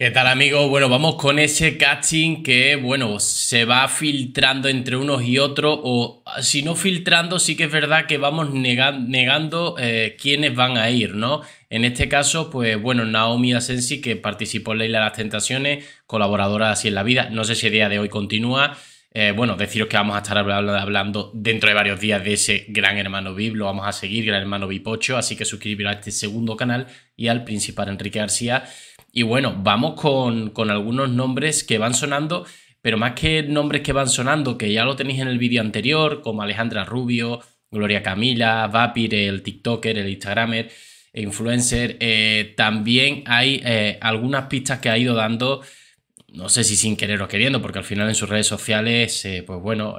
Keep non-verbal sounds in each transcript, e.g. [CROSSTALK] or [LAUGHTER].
¿Qué tal amigos? Bueno, vamos con ese casting que, bueno, se va filtrando entre unos y otros, o ah, si no filtrando, sí que es verdad que vamos negando eh, quiénes van a ir, ¿no? En este caso, pues bueno, Naomi Asensi, que participó en La Isla de las Tentaciones, colaboradora así en la vida, no sé si el día de hoy continúa. Eh, bueno, deciros que vamos a estar hablando dentro de varios días de ese Gran Hermano VIP, lo vamos a seguir, Gran Hermano VIP 8, así que suscribiros a este segundo canal y al principal Enrique García. Y bueno, vamos con, con algunos nombres que van sonando, pero más que nombres que van sonando, que ya lo tenéis en el vídeo anterior, como Alejandra Rubio, Gloria Camila, Vapir, el TikToker, el Instagramer, e influencer. Eh, también hay eh, algunas pistas que ha ido dando, no sé si sin querer o queriendo, porque al final en sus redes sociales, eh, pues bueno,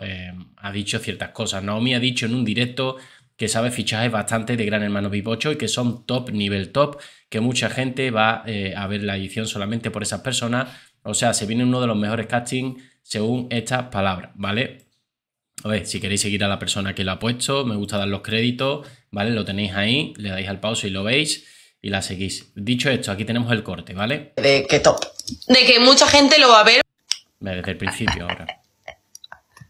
ha dicho ciertas cosas. Naomi ha dicho en un directo que sabe fichajes bastante de Gran Hermano VIP y que son top nivel top, que mucha gente va eh, a ver la edición solamente por esas personas. O sea, se viene uno de los mejores castings según estas palabras, ¿vale? A ver, si queréis seguir a la persona que lo ha puesto, me gusta dar los créditos, ¿vale? Lo tenéis ahí, le dais al pausa y lo veis y la seguís. Dicho esto, aquí tenemos el corte, ¿vale? De que top. De que mucha gente lo va a ver. Desde el principio ahora.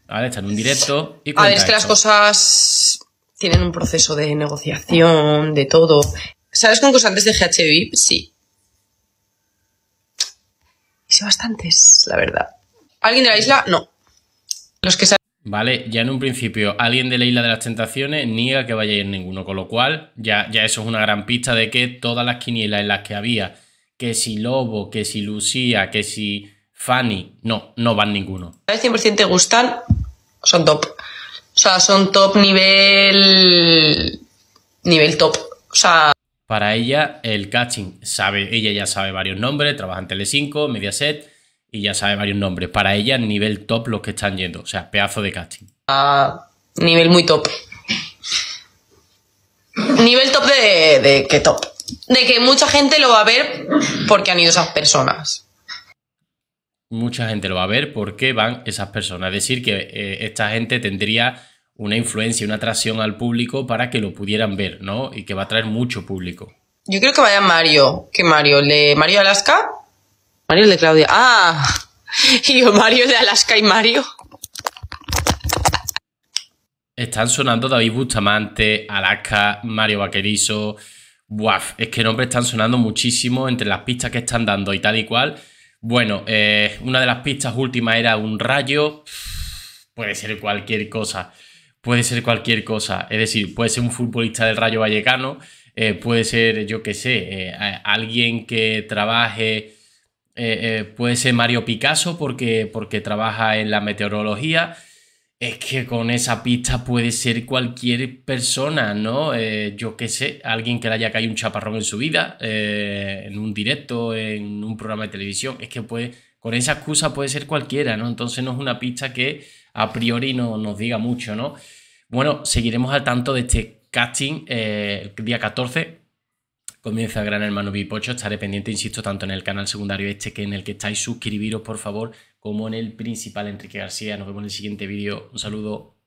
Vale, está en un directo y A ver, es que las cosas tienen un proceso de negociación, de todo. ¿Sabes concursantes de GHB? Sí. Hice bastantes, la verdad. ¿Alguien de la isla? No. Los que Vale, ya en un principio, alguien de la isla de las tentaciones niega que vaya a ir ninguno, con lo cual ya, ya eso es una gran pista de que todas las quinielas en las que había, que si Lobo, que si Lucía, que si Fanny, no, no van ninguno. 100% te gustan, son top. O sea, son top nivel. nivel top. O sea. Para ella, el casting sabe, ella ya sabe varios nombres, trabaja en Tele5, Mediaset y ya sabe varios nombres. Para ella, nivel top los que están yendo, o sea, pedazo de casting. A ah, nivel muy top. Nivel top de, de qué top. De que mucha gente lo va a ver porque han ido esas personas mucha gente lo va a ver porque van esas personas. Es decir, que eh, esta gente tendría una influencia, una atracción al público para que lo pudieran ver, ¿no? Y que va a traer mucho público. Yo creo que vaya Mario. ¿Qué Mario? ¿Le Mario Alaska? Mario de Claudia. Ah, y [LAUGHS] yo Mario de Alaska y Mario. Están sonando David Bustamante, Alaska, Mario Vaquerizo. ¡Buaf! es que nombres están sonando muchísimo entre las pistas que están dando y tal y cual. Bueno, eh, una de las pistas últimas era un rayo. Puede ser cualquier cosa puede ser cualquier cosa. Es decir, puede ser un futbolista del Rayo Vallecano, eh, puede ser, yo qué sé, eh, alguien que trabaje, eh, puede ser Mario Picasso porque, porque trabaja en la meteorología. Es que con esa pista puede ser cualquier persona, ¿no? yo qué sé, alguien que le haya caído un chaparrón en su vida, en un directo, en un programa de televisión. Es que puede, con esa excusa puede ser cualquiera, ¿no? Entonces no es una pista que a priori no, nos diga mucho, ¿no? Bueno, seguiremos al tanto de este casting el eh, día 14. Comienza el Gran Hermano Bipocho, estaré pendiente, insisto, tanto en el canal secundario este que en el que estáis, suscribiros por favor, como en el principal Enrique García. Nos vemos en el siguiente vídeo. Un saludo.